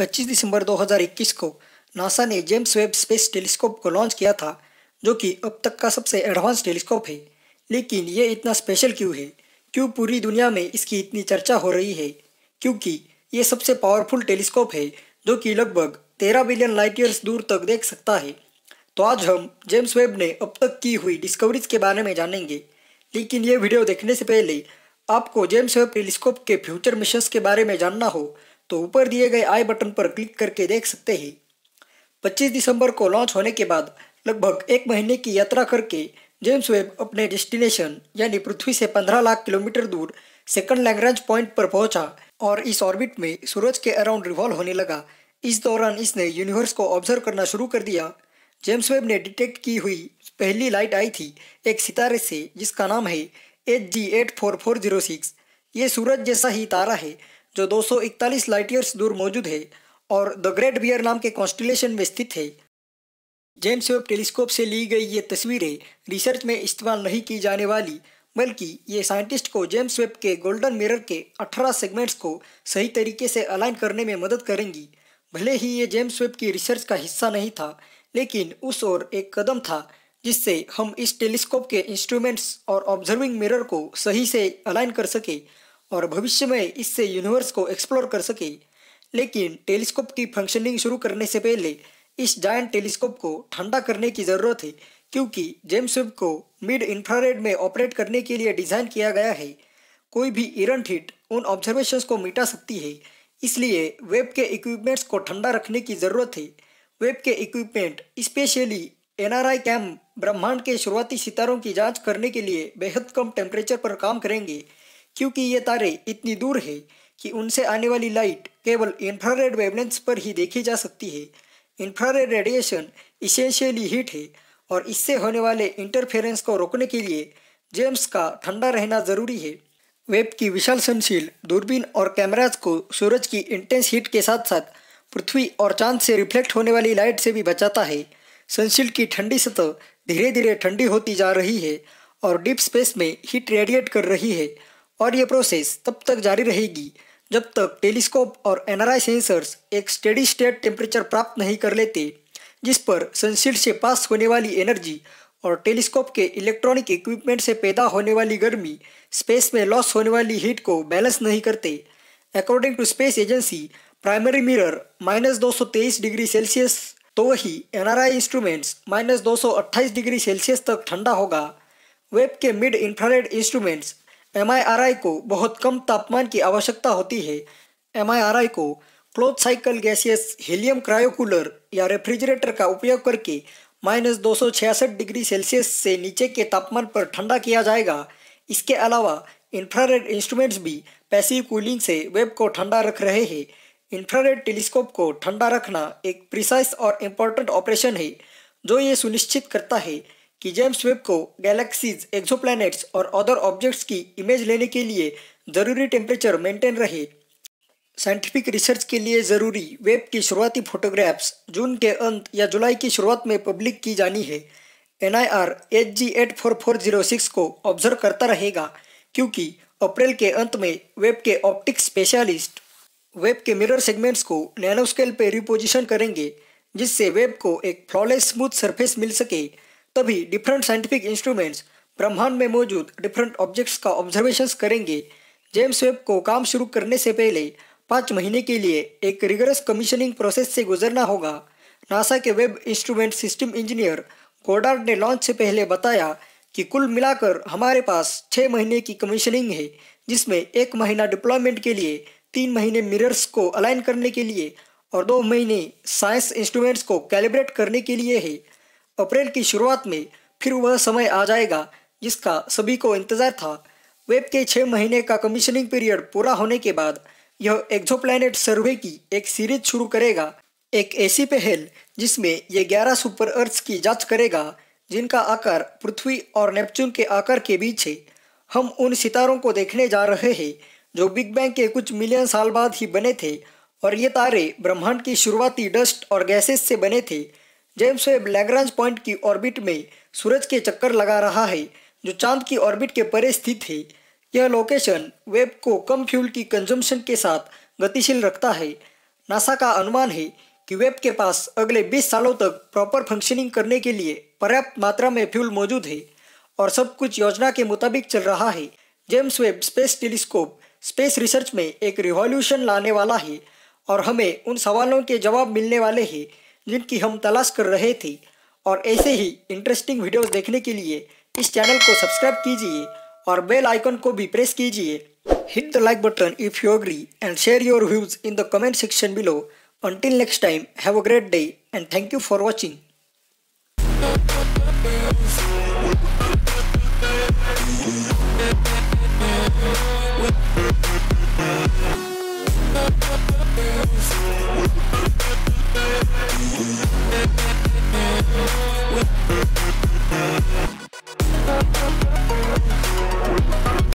25 दिसंबर 2021 को नासा ने James Webb space telescope को लॉन्च किया था जो कि अब तक का सबसे एडवांस टेलीस्कोप है लेकिन ये इतना स्पेशल क्यों है क्यों पूरी दुनिया में इसकी इतनी चर्चा हो रही है क्योंकि ये सबसे पावरफुल टेलीस्कोप है जो कि लगभग तेरह बिलियन लाइट ईयर्स दूर तक देख सकता है तो आज हम जेम्स वेब ने अब तक की हुई डिस्कवरीज के बारे में जानेंगे लेकिन ये वीडियो देखने से पहले आपको जेम्स वेब टेलीस्कोप के फ्यूचर मिशन के बारे में जानना हो तो ऊपर दिए गए आई बटन पर क्लिक करके देख सकते हैं 25 दिसंबर को लॉन्च होने के बाद लगभग एक महीने की यात्रा करके जेम्स वेब अपने डेस्टिनेशन यानी पृथ्वी से 15 लाख किलोमीटर दूर सेकंड लैंग्रेंज पॉइंट पर पहुंचा और इस ऑर्बिट में सूरज के अराउंड रिवॉल्व होने लगा इस दौरान इसने यूनिवर्स को ऑब्जर्व करना शुरू कर दिया जेम्स वेब ने डिटेक्ट की हुई पहली लाइट आई थी एक सितारे से जिसका नाम है H G eight four four zero six ये सूरज जैसा ही तारा है जो 241 लाइट ईयर्स दूर मौजूद है और द ग्रेट बियर नाम के कॉन्स्टिलेशन में स्थित है जेम्स वेब टेलीस्कोप से ली गई ये तस्वीरें रिसर्च में इस्तेमाल नहीं की जाने वाली बल्कि ये साइंटिस्ट को जेम्स वेब के गोल्डन मिरर के 18 सेगमेंट्स को सही तरीके से अलाइन करने में मदद करेंगी भले ही ये जेम्स वेब की रिसर्च का हिस्सा नहीं था लेकिन उस ओर एक कदम था जिससे हम इस टेलीस्कोप के इंस्ट्रूमेंट्स और ऑब्जर्विंग मिरर को सही से अलाइन कर सके और भविष्य में इससे यूनिवर्स को एक्सप्लोर कर सके लेकिन टेलीस्कोप की फंक्शनिंग शुरू करने से पहले इस जायंट टेलीस्कोप को ठंडा करने की ज़रूरत है क्योंकि जेम्स वेब को मिड इंफ्रारेड में ऑपरेट करने के लिए डिज़ाइन किया गया है कोई भी इरंट हिट उन ऑब्जर्वेशंस को मिटा सकती है इसलिए वेब के इक्विपमेंट्स को ठंडा रखने की ज़रूरत है वेब के इक्विपमेंट स्पेशली एन कैम ब्रह्मांड के शुरुआती सितारों की जांच करने के लिए बेहद कम टेम्परेचर पर काम करेंगे क्योंकि ये तारे इतनी दूर है कि उनसे आने वाली लाइट केवल इंफ्रारेड वेवलेंस पर ही देखी जा सकती है इंफ्रारेड रेडिएशन इसेंशियली हीट है और इससे होने वाले इंटरफेरेंस को रोकने के लिए जेम्स का ठंडा रहना ज़रूरी है वेब की विशाल सनशील दूरबीन और कैमराज को सूरज की इंटेंस हीट के साथ साथ पृथ्वी और चांद से रिफ्लेक्ट होने वाली लाइट से भी बचाता है सनशील की ठंडी सतह धीरे धीरे ठंडी होती जा रही है और डीप स्पेस में हीट रेडिएट कर रही है और ये प्रोसेस तब तक जारी रहेगी जब तक टेलीस्कोप और एन सेंसर्स एक स्टेडी स्टेट टेम्परेचर प्राप्त नहीं कर लेते जिस पर सनशील्ड से पास होने वाली एनर्जी और टेलीस्कोप के इलेक्ट्रॉनिक इक्विपमेंट से पैदा होने वाली गर्मी स्पेस में लॉस होने वाली हीट को बैलेंस नहीं करते according to space agency primary mirror minus तेईस डिग्री सेल्सियस तो वही एनआरआई इंस्ट्रूमेंट्स माइनस अट्ठाईस डिग्री सेल्सियस तक ठंडा होगा वेब के मिड इंफ्रारेड इंस्ट्रूमेंट्स एम को बहुत कम तापमान की आवश्यकता होती है एम को closed cycle gaseous helium cryocooler या रेफ्रिजरेटर का उपयोग करके माइनस दो डिग्री सेल्सियस से नीचे के तापमान पर ठंडा किया जाएगा इसके अलावा इंफ्रारेड इंस्ट्रूमेंट्स भी पैसिव कूलिंग से वेब को ठंडा रख रहे हैं इंफ्रारेड टेलीस्कोप को ठंडा रखना एक प्रिसाइस और इम्पोर्टेंट ऑपरेशन है जो ये सुनिश्चित करता है कि जेम्स वेब को गैलेक्सीज एक्सोप्लैनेट्स और अदर ऑब्जेक्ट्स की इमेज लेने के लिए ज़रूरी टेम्परेचर मेंटेन रहे साइंटिफिक रिसर्च के लिए ज़रूरी वेब की शुरुआती फोटोग्राफ्स जून के अंत या जुलाई की शुरुआत में पब्लिक की जानी है N I R H G eight four four zero six को ऑब्जर्व करता रहेगा क्योंकि अप्रैल के अंत में वेब के ऑप्टिक स्पेशलिस्ट वेब के मिरर सेगमेंट्स को नैनो स्केल पर रिपोजिशन करेंगे जिससे वेब को एक फ्लॉलेस स्मूथ सरफेस मिल सके तभी डिफरेंट साइंटिफिक इंस्ट्रूमेंट्स ब्रह्मांड में मौजूद डिफरेंट ऑब्जेक्ट्स का ऑब्जर्वेशंस करेंगे जेम्स वेब को काम शुरू करने से पहले पाँच महीने के लिए एक रिगरस कमीशनिंग प्रोसेस से गुजरना होगा नासा के Webb instrument system engineer Goddard ने लॉन्च से पहले बताया कि कुल मिलाकर हमारे पास छः महीने की कमीशनिंग है जिसमें एक महीना डिप्लॉयमेंट के लिए तीन महीने मिरर्स को अलाइन करने के लिए और दो महीने साइंस इंस्ट्रूमेंट्स को कैलिब्रेट करने के लिए है अप्रैल की शुरुआत में फिर वह समय आ जाएगा जिसका सभी को इंतजार था वेब के छः महीने का कमीशनिंग पीरियड पूरा होने के बाद यह एक्जो सर्वे की एक सीरीज शुरू करेगा एक ऐसी पहल जिसमें यह ग्यारह सुपर अर्थ की जांच करेगा जिनका आकार पृथ्वी और नेपच्यून के आकार के बीच है हम उन सितारों को देखने जा रहे हैं जो बिग बैंग के कुछ मिलियन साल बाद ही बने थे और ये तारे ब्रह्मांड की शुरुआती डस्ट और गैसेस से बने थे जेम्स वेब लैग्रांज पॉइंट की ऑर्बिट में सूरज के चक्कर लगा रहा है जो चांद की ऑर्बिट के परे स्थित है यह लोकेशन वेब को कम फ्यूल की कंजम्पशन के साथ गतिशील रखता है नासा का अनुमान है कि वेब के पास अगले 20 सालों तक प्रॉपर फंक्शनिंग करने के लिए पर्याप्त मात्रा में फ्यूल मौजूद है और सब कुछ योजना के मुताबिक चल रहा है James Webb space telescope space research में एक रिवॉल्यूशन लाने वाला है और हमें उन सवालों के जवाब मिलने वाले हैं जिनकी हम तलाश कर रहे थे और ऐसे ही इंटरेस्टिंग वीडियोस देखने के लिए इस चैनल को सब्सक्राइब कीजिए और बेल आइकन को भी प्रेस कीजिए hit the like button if you agree and share your views in the comment section below until next time have a great day and thank you for watching Thank you.